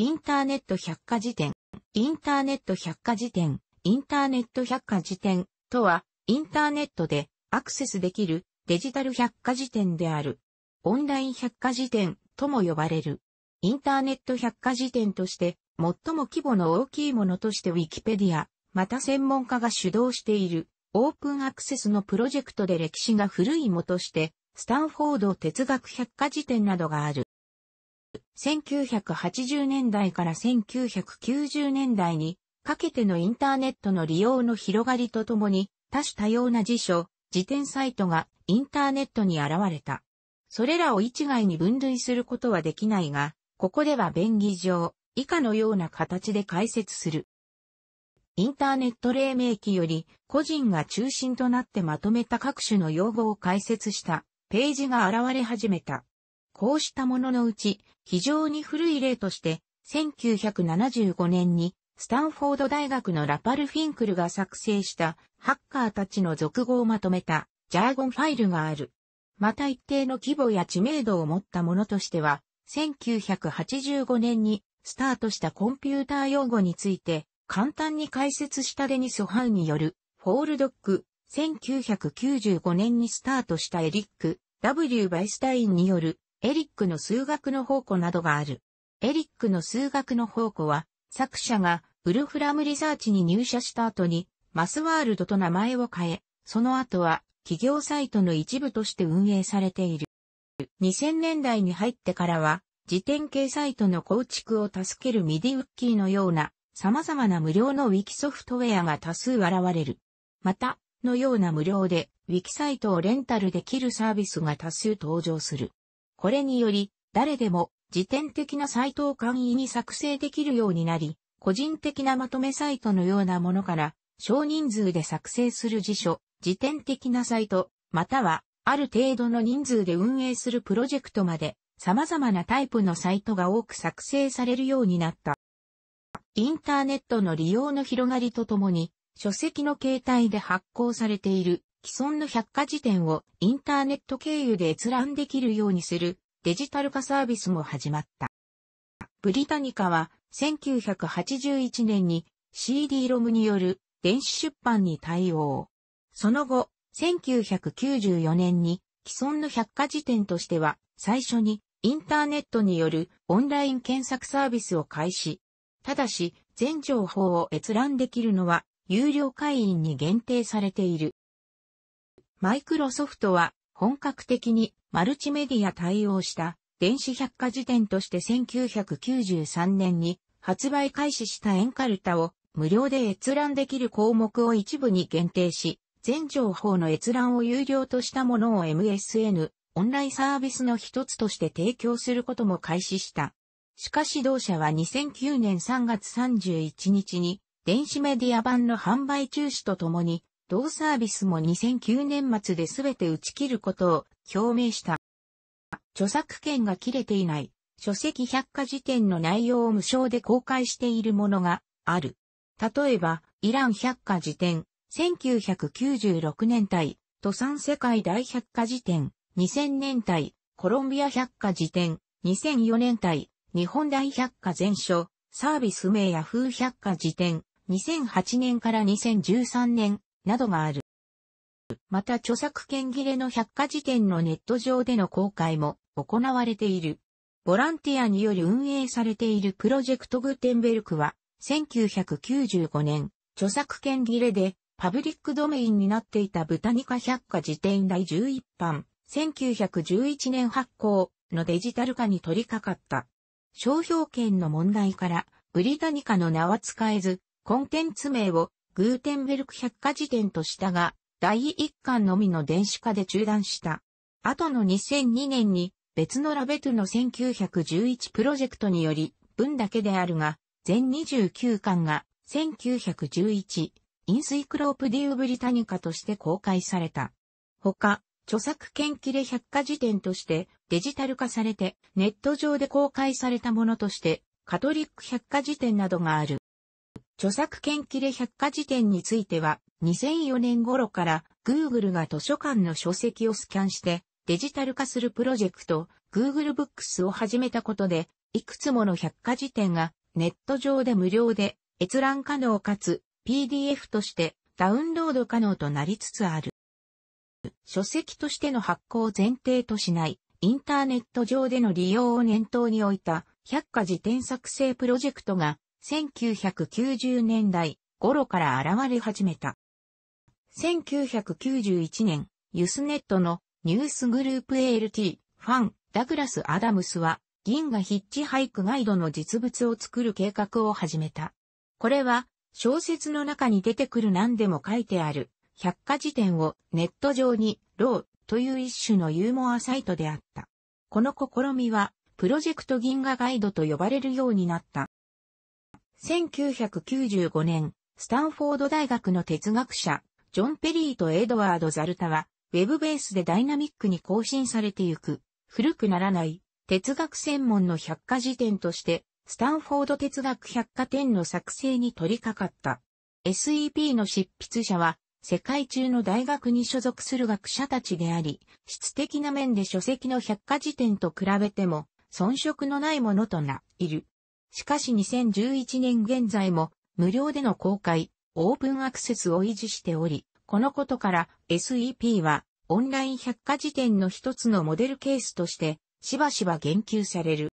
インターネット百科事典。インターネット百科事典。インターネット百科事典とは、インターネットでアクセスできるデジタル百科事典である。オンライン百科事典とも呼ばれる。インターネット百科事典として、最も規模の大きいものとしてウィキペディア、また専門家が主導している、オープンアクセスのプロジェクトで歴史が古いもとして、スタンフォード哲学百科事典などがある。1980年代から1990年代にかけてのインターネットの利用の広がりとともに多種多様な辞書、辞典サイトがインターネットに現れた。それらを一概に分類することはできないが、ここでは便宜上、以下のような形で解説する。インターネット黎明期より個人が中心となってまとめた各種の用語を解説したページが現れ始めた。こうしたもののうち、非常に古い例として、1975年に、スタンフォード大学のラパル・フィンクルが作成した、ハッカーたちの俗語をまとめた、ジャーゴンファイルがある。また一定の規模や知名度を持ったものとしては、1985年にスタートしたコンピューター用語について、簡単に解説したデニス・ハウによる、フォールドック、1995年にスタートしたエリック、W・ バイスタインによる、エリックの数学の宝庫などがある。エリックの数学の宝庫は、作者がウルフラムリサーチに入社した後に、マスワールドと名前を変え、その後は企業サイトの一部として運営されている。2000年代に入ってからは、自転系サイトの構築を助けるミディウッキーのような様々な無料のウィキソフトウェアが多数現れる。また、のような無料でウィキサイトをレンタルできるサービスが多数登場する。これにより、誰でも、時点的なサイトを簡易に作成できるようになり、個人的なまとめサイトのようなものから、少人数で作成する辞書、自転的なサイト、または、ある程度の人数で運営するプロジェクトまで、様々なタイプのサイトが多く作成されるようになった。インターネットの利用の広がりとともに、書籍の形態で発行されている既存の百科事典をインターネット経由で閲覧できるようにするデジタル化サービスも始まった。ブリタニカは1981年に CD-ROM による電子出版に対応。その後、1994年に既存の百科事典としては最初にインターネットによるオンライン検索サービスを開始。ただし、全情報を閲覧できるのは有料会員に限定されている。マイクロソフトは本格的にマルチメディア対応した電子百科事典として1993年に発売開始したエンカルタを無料で閲覧できる項目を一部に限定し、全情報の閲覧を有料としたものを MSN オンラインサービスの一つとして提供することも開始した。しかし同社は2009年3月31日に電子メディア版の販売中止とともに同サービスも2009年末で全て打ち切ることを表明した。著作権が切れていない書籍百科事典の内容を無償で公開しているものがある。例えば、イラン百科事典、1996年代、都産世界大百科事典、2000年代、コロンビア百科事典、2004年代、日本大百科全書、サービス名ヤフー百科事典、2008年から2013年、などがある。また著作権切れの百科事典のネット上での公開も行われている。ボランティアにより運営されているプロジェクトグテンベルクは、1995年、著作権切れでパブリックドメインになっていたブタニカ百科事典第11版、1911年発行のデジタル化に取り掛かった。商標権の問題から、ブリタニカの名は使えず、コンテンツ名をグーテンベルク百科事典としたが、第1巻のみの電子化で中断した。後の2002年に別のラベトゥの1911プロジェクトにより、文だけであるが、全29巻が1911インスイクロープディウブリタニカとして公開された。ほか、著作権切れ百科事典としてデジタル化されてネット上で公開されたものとしてカトリック百科事典などがある。著作権切れ百科事典については、2004年頃から Google が図書館の書籍をスキャンしてデジタル化するプロジェクト Google Books を始めたことで、いくつもの百科事典がネット上で無料で閲覧可能かつ PDF としてダウンロード可能となりつつある。書籍としての発行を前提としないインターネット上での利用を念頭に置いた百科事典作成プロジェクトが1990年代頃から現れ始めた。1991年、ユスネットのニュースグループ ALT ファンダグラス・アダムスは銀河ヒッチハイクガイドの実物を作る計画を始めた。これは小説の中に出てくる何でも書いてある百科事典をネット上にローという一種のユーモアサイトであった。この試みはプロジェクト銀河ガイドと呼ばれるようになった。1995年、スタンフォード大学の哲学者、ジョン・ペリーとエドワード・ザルタは、ウェブベースでダイナミックに更新されてゆく、古くならない、哲学専門の百科事典として、スタンフォード哲学百科典の作成に取り掛かった。SEP の執筆者は、世界中の大学に所属する学者たちであり、質的な面で書籍の百科事典と比べても、遜色のないものとな、いる。しかし2011年現在も無料での公開、オープンアクセスを維持しており、このことから SEP はオンライン百科事典の一つのモデルケースとしてしばしば言及される。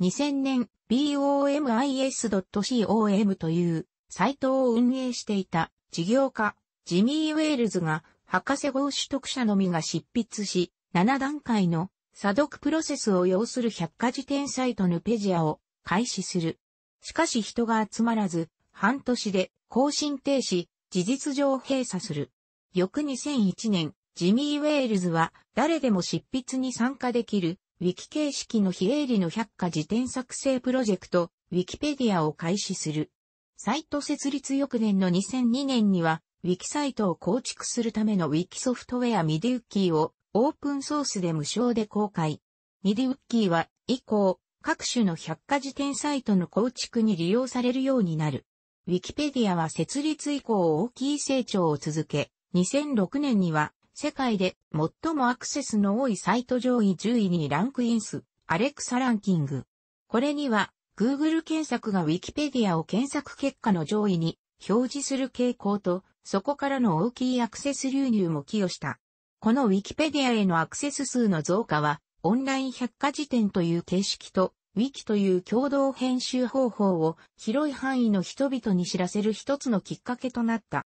2000年 bomis.com というサイトを運営していた事業家ジミー・ウェールズが博士号取得者のみが執筆し7段階の査読プロセスを要する百科事典サイトヌペジアを開始する。しかし人が集まらず、半年で更新停止、事実上閉鎖する。翌2001年、ジミー・ウェールズは誰でも執筆に参加できる、ウィキ形式の非営利の百科事典作成プロジェクト、ウィキペディアを開始する。サイト設立翌年の2002年には、ウィキサイトを構築するためのウィキソフトウェアミディウッキーをオープンソースで無償で公開。ミディウッキーは以降、各種の百科事典サイトの構築に利用されるようになる。ウィキペディアは設立以降大きい成長を続け、2006年には世界で最もアクセスの多いサイト上位10位にランクインす、アレクサランキング。これには Google 検索が Wikipedia を検索結果の上位に表示する傾向と、そこからの大きいアクセス流入も寄与した。この Wikipedia へのアクセス数の増加は、オンライン百科事典という形式と、ウィキという共同編集方法を広い範囲の人々に知らせる一つのきっかけとなった。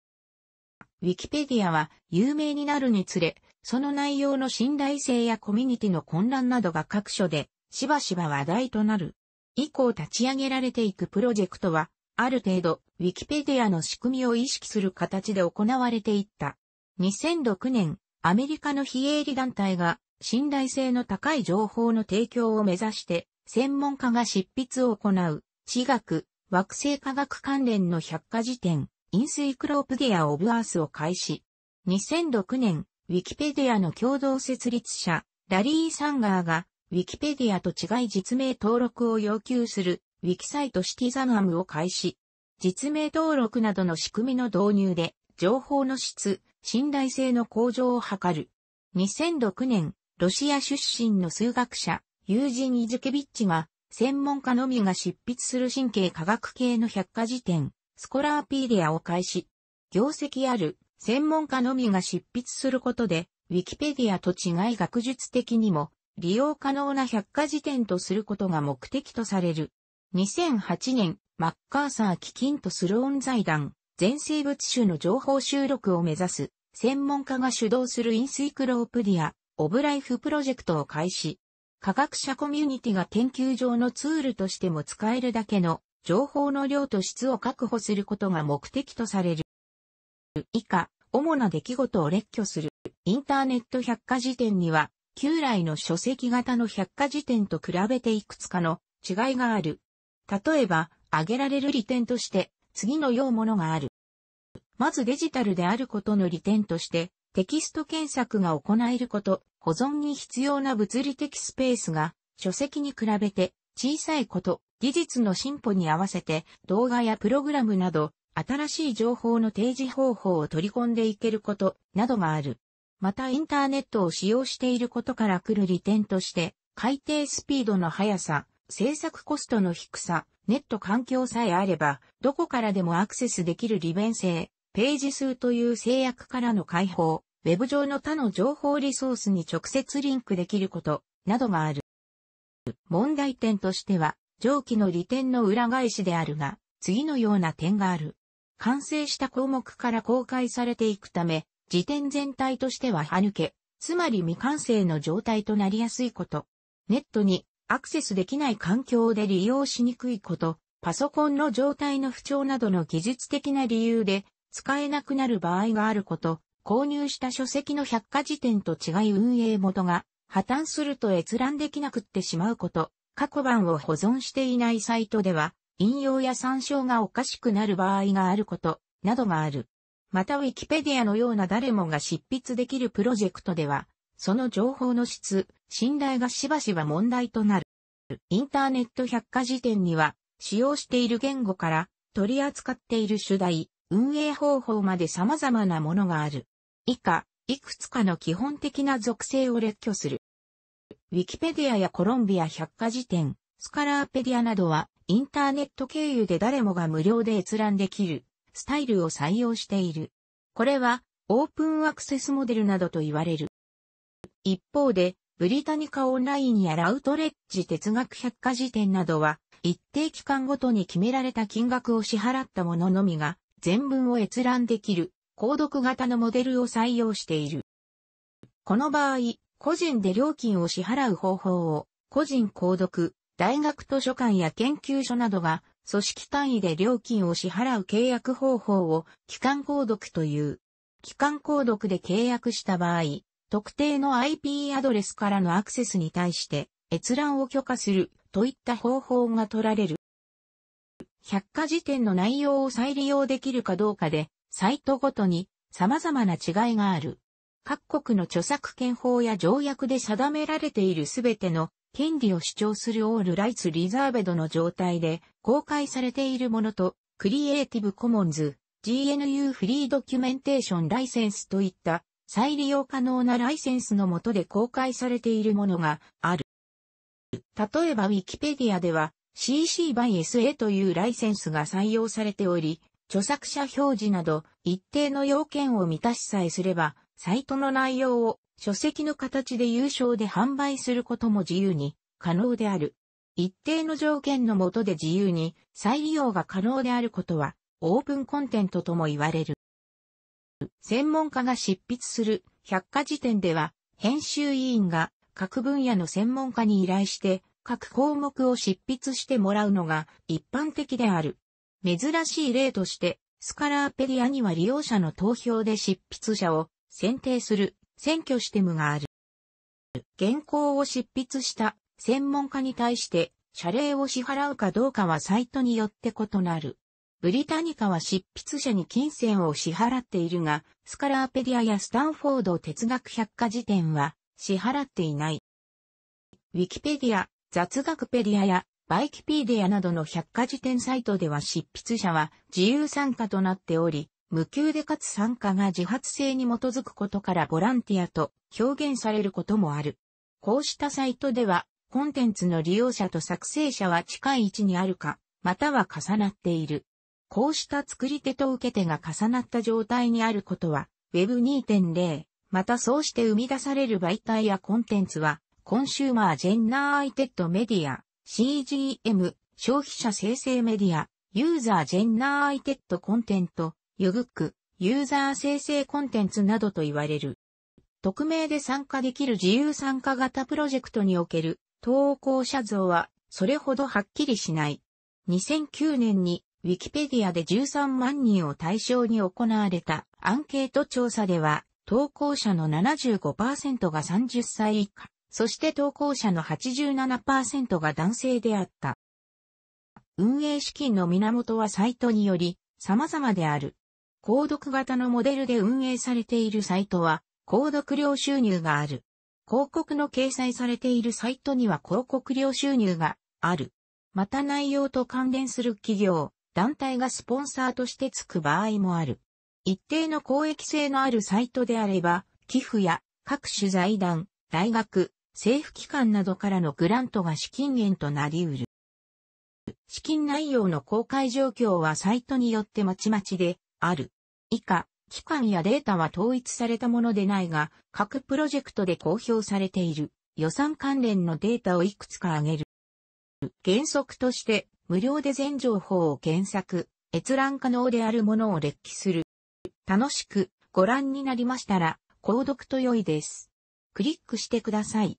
ウィキペディアは有名になるにつれ、その内容の信頼性やコミュニティの混乱などが各所でしばしば話題となる。以降立ち上げられていくプロジェクトは、ある程度、ウィキペディアの仕組みを意識する形で行われていった。2006年、アメリカの非営利団体が信頼性の高い情報の提供を目指して、専門家が執筆を行う、地学、惑星科学関連の百科事典、インスイクロープディア・オブ・アースを開始。2006年、ウィキペディアの共同設立者、ラリー・サンガーが、ウィキペディアと違い実名登録を要求する、ウィキサイトシティザナムを開始。実名登録などの仕組みの導入で、情報の質、信頼性の向上を図る。2006年、ロシア出身の数学者、ユージン・イズケビッチが、専門家のみが執筆する神経科学系の百科事典、スコラーピーディアを開始。業績ある、専門家のみが執筆することで、ウィキペディアと違い学術的にも、利用可能な百科事典とすることが目的とされる。2008年、マッカーサー基金とスローン財団、全生物種の情報収録を目指す、専門家が主導するインスイクロープディア、オブライフプロジェクトを開始。科学者コミュニティが研究上のツールとしても使えるだけの情報の量と質を確保することが目的とされる。以下、主な出来事を列挙するインターネット百科事典には、旧来の書籍型の百科事典と比べていくつかの違いがある。例えば、挙げられる利点として、次のようものがある。まずデジタルであることの利点として、テキスト検索が行えること、保存に必要な物理的スペースが、書籍に比べて小さいこと、技術の進歩に合わせて動画やプログラムなど、新しい情報の提示方法を取り込んでいけること、などがある。またインターネットを使用していることから来る利点として、改定スピードの速さ、制作コストの低さ、ネット環境さえあれば、どこからでもアクセスできる利便性、ページ数という制約からの解放、ウェブ上の他の情報リソースに直接リンクできること、などがある。問題点としては、上記の利点の裏返しであるが、次のような点がある。完成した項目から公開されていくため、時点全体としては歯抜け、つまり未完成の状態となりやすいこと。ネットにアクセスできない環境で利用しにくいこと、パソコンの状態の不調などの技術的な理由で使えなくなる場合があること、購入した書籍の百科事典と違い運営元が破綻すると閲覧できなくってしまうこと、過去版を保存していないサイトでは、引用や参照がおかしくなる場合があること、などがある。またウィキペディアのような誰もが執筆できるプロジェクトでは、その情報の質、信頼がしばしば問題となる。インターネット百科事典には、使用している言語から取り扱っている主題、運営方法まで様々なものがある。以下、いくつかの基本的な属性を列挙する。ウィキペディアやコロンビア百科事典、スカラーペディアなどは、インターネット経由で誰もが無料で閲覧できる、スタイルを採用している。これは、オープンアクセスモデルなどと言われる。一方で、ブリタニカオンラインやラウトレッジ哲学百科事典などは、一定期間ごとに決められた金額を支払ったもののみが、全文を閲覧できる購読型のモデルを採用している。この場合、個人で料金を支払う方法を、個人購読、大学図書館や研究所などが、組織単位で料金を支払う契約方法を、機関購読という。機関購読で契約した場合、特定の IP アドレスからのアクセスに対して、閲覧を許可するといった方法が取られる。百科事典の内容を再利用できるかどうかでサイトごとに様々な違いがある。各国の著作権法や条約で定められているすべての権利を主張するオールライツリザーベドの状態で公開されているものと、クリエイティブコモンズ、GNU フリードキュメンテーションライセンスといった再利用可能なライセンスの下で公開されているものがある。例えば Wikipedia では CC by SA というライセンスが採用されており、著作者表示など一定の要件を満たしさえすれば、サイトの内容を書籍の形で有償で販売することも自由に可能である。一定の条件の下で自由に再利用が可能であることはオープンコンテントとも言われる。専門家が執筆する百科事典では編集委員が各分野の専門家に依頼して各項目を執筆してもらうのが一般的である。珍しい例として、スカラーペディアには利用者の投票で執筆者を選定する選挙システムがある。原稿を執筆した専門家に対して謝礼を支払うかどうかはサイトによって異なる。ブリタニカは執筆者に金銭を支払っているが、スカラーペディアやスタンフォード哲学百科事典は支払っていない。ウィキペディア、雑学ペディアやバイキピーディアなどの百科事典サイトでは執筆者は自由参加となっており、無給でかつ参加が自発性に基づくことからボランティアと表現されることもある。こうしたサイトでは、コンテンツの利用者と作成者は近い位置にあるか、または重なっている。こうした作り手と受け手が重なった状態にあることは、Web2.0、またそうして生み出される媒体やコンテンツは、コンシューマージェンナーアイテッドメディア、CGM、消費者生成メディア、ユーザージェンナーアイテッドコンテント、ユグック、ユーザー生成コンテンツなどと言われる。匿名で参加できる自由参加型プロジェクトにおける投稿者像はそれほどはっきりしない。2009年に Wikipedia で13万人を対象に行われたアンケート調査では投稿者の75%が30歳以下、そして投稿者の87%が男性であった。運営資金の源はサイトにより様々である。購読型のモデルで運営されているサイトは、購読料収入がある。広告の掲載されているサイトには広告料収入がある。また内容と関連する企業、団体がスポンサーとしてつく場合もある。一定の公益性のあるサイトであれば、寄付や各種財団、大学、政府機関などからのグラントが資金源となり得る。資金内容の公開状況はサイトによってまちまちである。以下、期間やデータは統一されたものでないが、各プロジェクトで公表されている予算関連のデータをいくつか挙げる。原則として、無料で全情報を検索、閲覧可能であるものを列記する。楽しくご覧になりましたら、購読と良いです。クリックしてください。